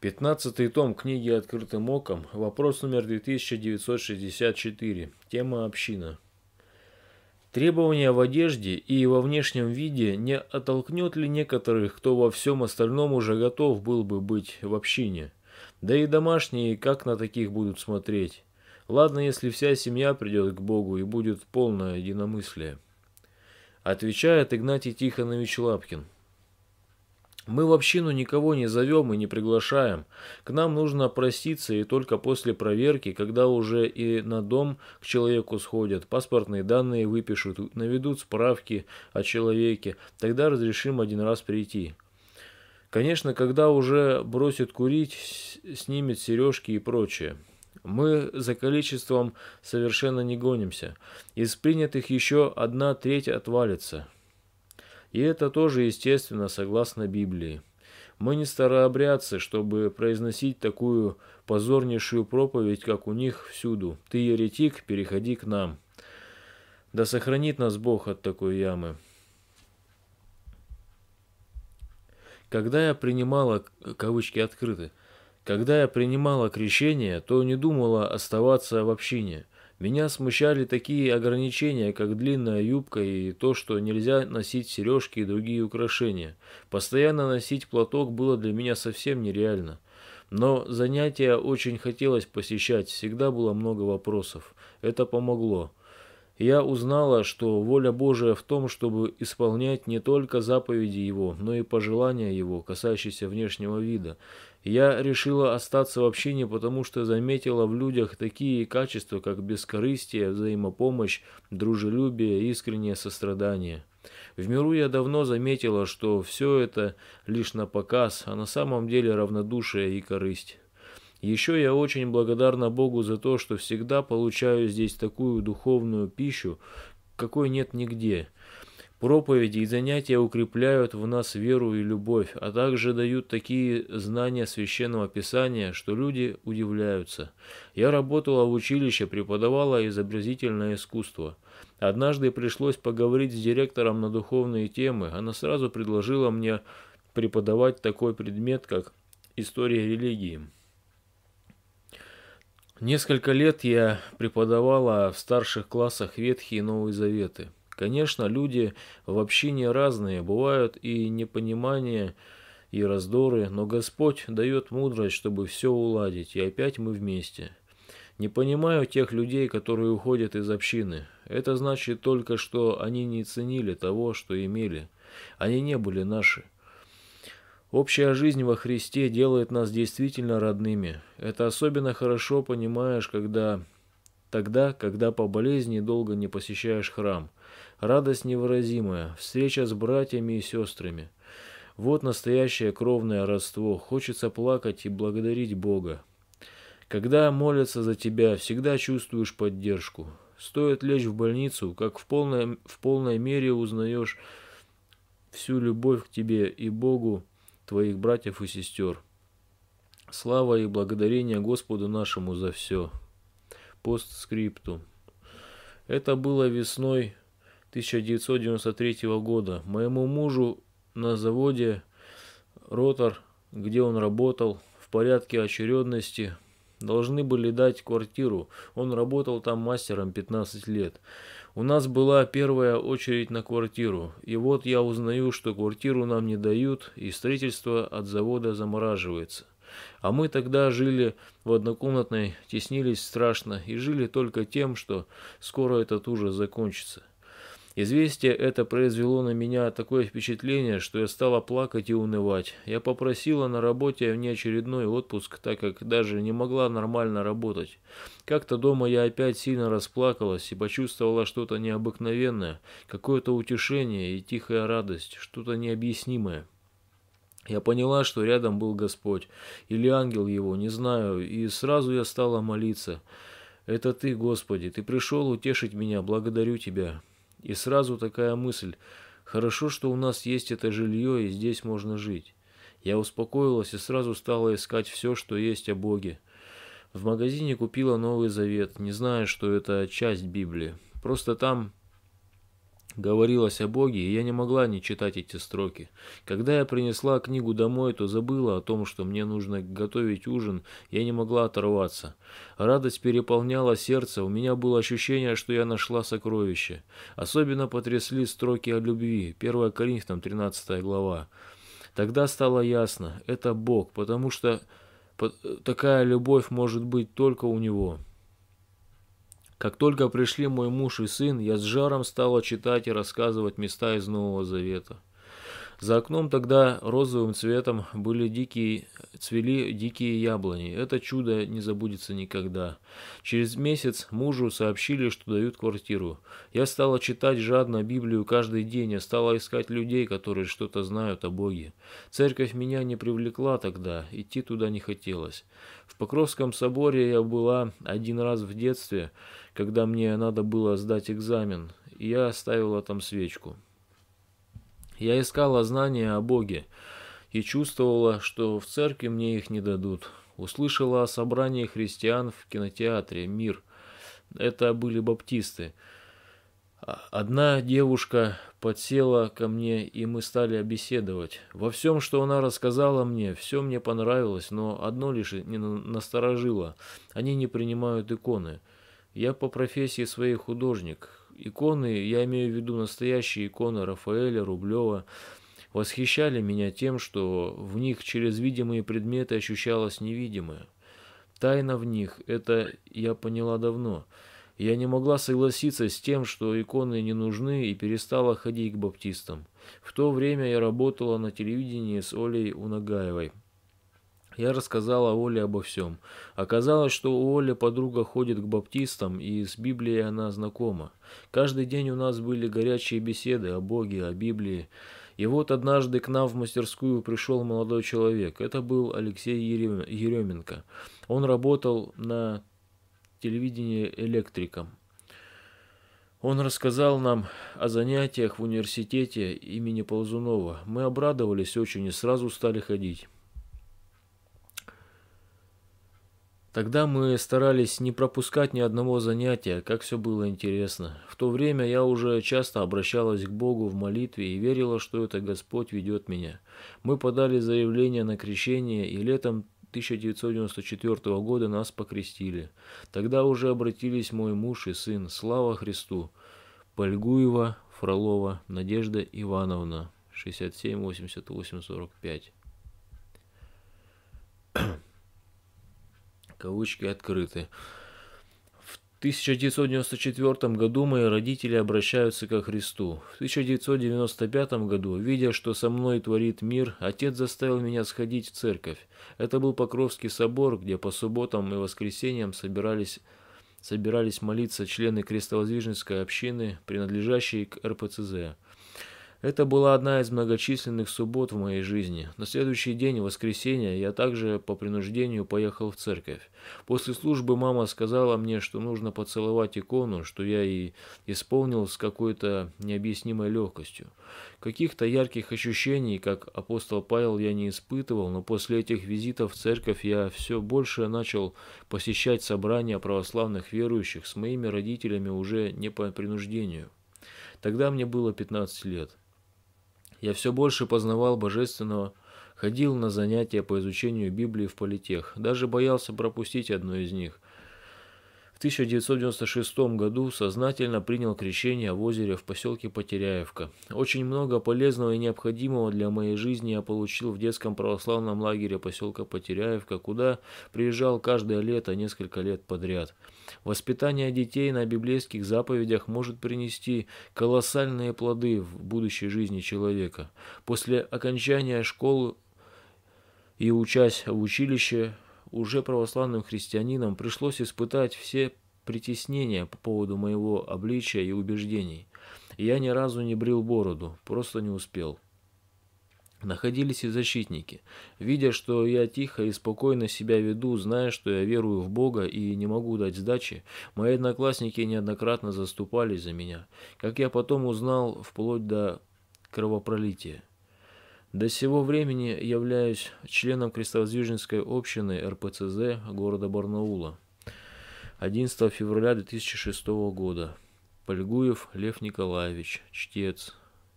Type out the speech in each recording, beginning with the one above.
Пятнадцатый том книги «Открытым оком», вопрос номер 2964, тема «Община». Требования в одежде и во внешнем виде не оттолкнет ли некоторых, кто во всем остальном уже готов был бы быть в общине? Да и домашние как на таких будут смотреть? Ладно, если вся семья придет к Богу и будет полное единомыслие. Отвечает Игнатий Тихонович Лапкин. Мы в общину никого не зовем и не приглашаем. К нам нужно проститься и только после проверки, когда уже и на дом к человеку сходят, паспортные данные выпишут, наведут справки о человеке, тогда разрешим один раз прийти. Конечно, когда уже бросит курить, снимет сережки и прочее. Мы за количеством совершенно не гонимся. Из принятых еще одна треть отвалится. И это тоже естественно согласно Библии. Мы не старообрядцы, чтобы произносить такую позорнейшую проповедь, как у них всюду. Ты еретик, переходи к нам. Да сохранит нас Бог от такой ямы. Когда я принимала, кавычки открыты, когда я принимала крещение, то не думала оставаться в общине. Меня смущали такие ограничения, как длинная юбка и то, что нельзя носить сережки и другие украшения. Постоянно носить платок было для меня совсем нереально. Но занятия очень хотелось посещать, всегда было много вопросов. Это помогло. Я узнала, что воля Божия в том, чтобы исполнять не только заповеди Его, но и пожелания Его, касающиеся внешнего вида, я решила остаться в общине, потому что заметила в людях такие качества, как бескорыстие, взаимопомощь, дружелюбие, искреннее сострадание. В миру я давно заметила, что все это лишь на показ, а на самом деле равнодушие и корысть. Еще я очень благодарна Богу за то, что всегда получаю здесь такую духовную пищу, какой нет нигде – Проповеди и занятия укрепляют в нас веру и любовь, а также дают такие знания священного писания, что люди удивляются. Я работала в училище, преподавала изобразительное искусство. Однажды пришлось поговорить с директором на духовные темы. Она сразу предложила мне преподавать такой предмет, как история религии. Несколько лет я преподавала в старших классах Ветхие и Новые Заветы. Конечно, люди в общине разные, бывают и непонимания, и раздоры, но Господь дает мудрость, чтобы все уладить, и опять мы вместе. Не понимаю тех людей, которые уходят из общины. Это значит только, что они не ценили того, что имели. Они не были наши. Общая жизнь во Христе делает нас действительно родными. Это особенно хорошо понимаешь, когда Тогда, когда по болезни долго не посещаешь храм. Радость невыразимая, встреча с братьями и сестрами. Вот настоящее кровное родство, хочется плакать и благодарить Бога. Когда молятся за тебя, всегда чувствуешь поддержку. Стоит лечь в больницу, как в полной, в полной мере узнаешь всю любовь к тебе и Богу твоих братьев и сестер. Слава и благодарение Господу нашему за все постскрипту. Это было весной 1993 года. Моему мужу на заводе «Ротор», где он работал, в порядке очередности должны были дать квартиру. Он работал там мастером 15 лет. У нас была первая очередь на квартиру. И вот я узнаю, что квартиру нам не дают, и строительство от завода замораживается. А мы тогда жили в однокомнатной, теснились страшно и жили только тем, что скоро этот ужас закончится. Известие это произвело на меня такое впечатление, что я стала плакать и унывать. Я попросила на работе внеочередной отпуск, так как даже не могла нормально работать. Как-то дома я опять сильно расплакалась и почувствовала что-то необыкновенное, какое-то утешение и тихая радость, что-то необъяснимое. Я поняла, что рядом был Господь или ангел его, не знаю, и сразу я стала молиться. «Это ты, Господи, ты пришел утешить меня, благодарю тебя». И сразу такая мысль «Хорошо, что у нас есть это жилье, и здесь можно жить». Я успокоилась и сразу стала искать все, что есть о Боге. В магазине купила Новый Завет, не зная, что это а часть Библии. Просто там говорилось о Боге, и я не могла не читать эти строки. Когда я принесла книгу домой, то забыла о том, что мне нужно готовить ужин, я не могла оторваться. Радость переполняла сердце, у меня было ощущение, что я нашла сокровище. Особенно потрясли строки о любви, 1 Коринфянам 13 глава. Тогда стало ясно, это Бог, потому что такая любовь может быть только у Него. Как только пришли мой муж и сын, я с жаром стала читать и рассказывать места из Нового Завета. За окном тогда розовым цветом были дикие, цвели дикие яблони. Это чудо не забудется никогда. Через месяц мужу сообщили, что дают квартиру. Я стала читать жадно Библию каждый день. Я стала искать людей, которые что-то знают о Боге. Церковь меня не привлекла тогда. Идти туда не хотелось. В Покровском соборе я была один раз в детстве, когда мне надо было сдать экзамен. И я оставила там свечку. Я искала знания о Боге и чувствовала, что в церкви мне их не дадут. Услышала о собрании христиан в кинотеатре «Мир». Это были баптисты. А, одна девушка подсела ко мне, и мы стали беседовать. Во всем, что она рассказала мне, все мне понравилось, но одно лишь не насторожило. Они не принимают иконы. Я по профессии своей художник, Иконы, я имею в виду настоящие иконы Рафаэля, Рублева, восхищали меня тем, что в них через видимые предметы ощущалось невидимое. Тайна в них, это я поняла давно. Я не могла согласиться с тем, что иконы не нужны, и перестала ходить к баптистам. В то время я работала на телевидении с Олей Унагаевой. Я рассказала Оле обо всем. Оказалось, что у Оли подруга ходит к баптистам, и с Библией она знакома. Каждый день у нас были горячие беседы о Боге, о Библии. И вот однажды к нам в мастерскую пришел молодой человек. Это был Алексей Еременко. Он работал на телевидении электриком. Он рассказал нам о занятиях в университете имени Ползунова. Мы обрадовались очень и сразу стали ходить. Тогда мы старались не пропускать ни одного занятия, как все было интересно. В то время я уже часто обращалась к Богу в молитве и верила, что это Господь ведет меня. Мы подали заявление на крещение, и летом 1994 года нас покрестили. Тогда уже обратились мой муж и сын. Слава Христу! Польгуева, Фролова, Надежда Ивановна, 67 88 45. Кавычки открыты. В 1994 году мои родители обращаются ко Христу. В 1995 году, видя, что со мной творит мир, отец заставил меня сходить в церковь. Это был Покровский собор, где по субботам и воскресеньям собирались собирались молиться члены крестовоздвиженской общины, принадлежащей к РПЦЗ. Это была одна из многочисленных суббот в моей жизни. На следующий день, воскресенье, я также по принуждению поехал в церковь. После службы мама сказала мне, что нужно поцеловать икону, что я и исполнил с какой-то необъяснимой легкостью. Каких-то ярких ощущений, как апостол Павел, я не испытывал, но после этих визитов в церковь я все больше начал посещать собрания православных верующих с моими родителями уже не по принуждению. Тогда мне было 15 лет я все больше познавал божественного, ходил на занятия по изучению Библии в политех, даже боялся пропустить одно из них – 1996 году сознательно принял крещение в озере в поселке Потеряевка. Очень много полезного и необходимого для моей жизни я получил в детском православном лагере поселка Потеряевка, куда приезжал каждое лето несколько лет подряд. Воспитание детей на библейских заповедях может принести колоссальные плоды в будущей жизни человека. После окончания школы и учась в училище, уже православным христианинам пришлось испытать все притеснения по поводу моего обличия и убеждений. Я ни разу не брил бороду, просто не успел. Находились и защитники. Видя, что я тихо и спокойно себя веду, зная, что я верую в Бога и не могу дать сдачи, мои одноклассники неоднократно заступались за меня, как я потом узнал, вплоть до кровопролития. До сего времени являюсь членом Крестовоздвиженской общины РПЦЗ города Барнаула. 11 февраля 2006 года. Польгуев Лев Николаевич, чтец.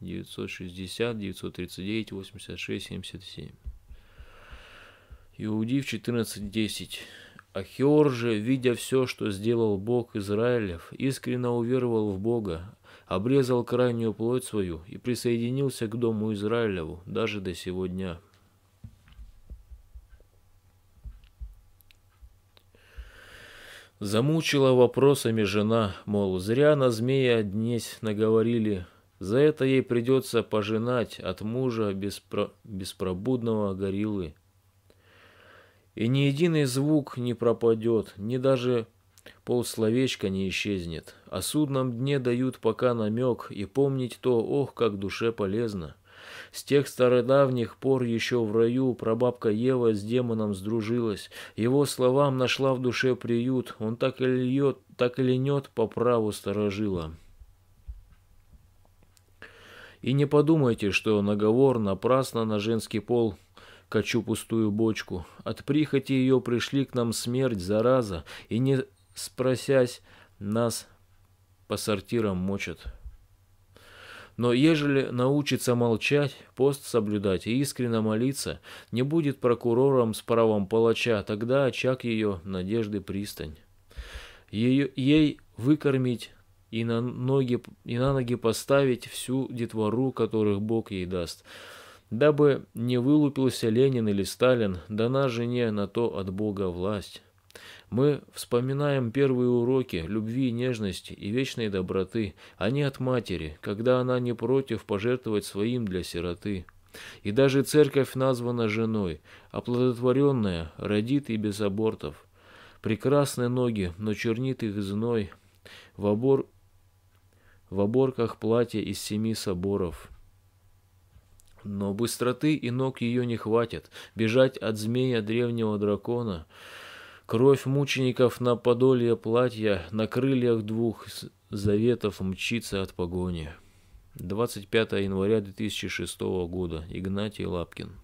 960, 939, 86, 77. Иудив 14.10. Ахиор же, видя все, что сделал Бог Израилев, искренне уверовал в Бога, обрезал крайнюю плоть свою и присоединился к дому Израилеву даже до сего дня. Замучила вопросами жена, мол, зря на змея днесь наговорили, за это ей придется пожинать от мужа беспро... беспробудного гориллы. И ни единый звук не пропадет, ни даже полсловечка не исчезнет. О судном дне дают пока намек, и помнить то, ох, как душе полезно. С тех стародавних пор еще в раю прабабка Ева с демоном сдружилась. Его словам нашла в душе приют, он так и льет, так и ленет по праву сторожила. И не подумайте, что наговор напрасно на женский пол качу пустую бочку. От прихоти ее пришли к нам смерть, зараза, и не спросясь, нас по сортирам мочат. Но ежели научится молчать, пост соблюдать и искренно молиться, не будет прокурором с правом палача, тогда очаг ее надежды пристань. Ее, ей выкормить и на, ноги, и на ноги поставить всю детвору, которых Бог ей даст. Дабы не вылупился Ленин или Сталин, дана жене на то от Бога власть. Мы вспоминаем первые уроки любви и нежности и вечной доброты. Они а от матери, когда она не против пожертвовать своим для сироты. И даже церковь названа женой, оплодотворенная, родит и без абортов. Прекрасны ноги, но чернит их зной. В, обор... в оборках платья из семи соборов. Но быстроты и ног ее не хватит. Бежать от змея древнего дракона — Кровь мучеников на подолье платья, на крыльях двух заветов мчится от погони. 25 января 2006 года. Игнатий Лапкин.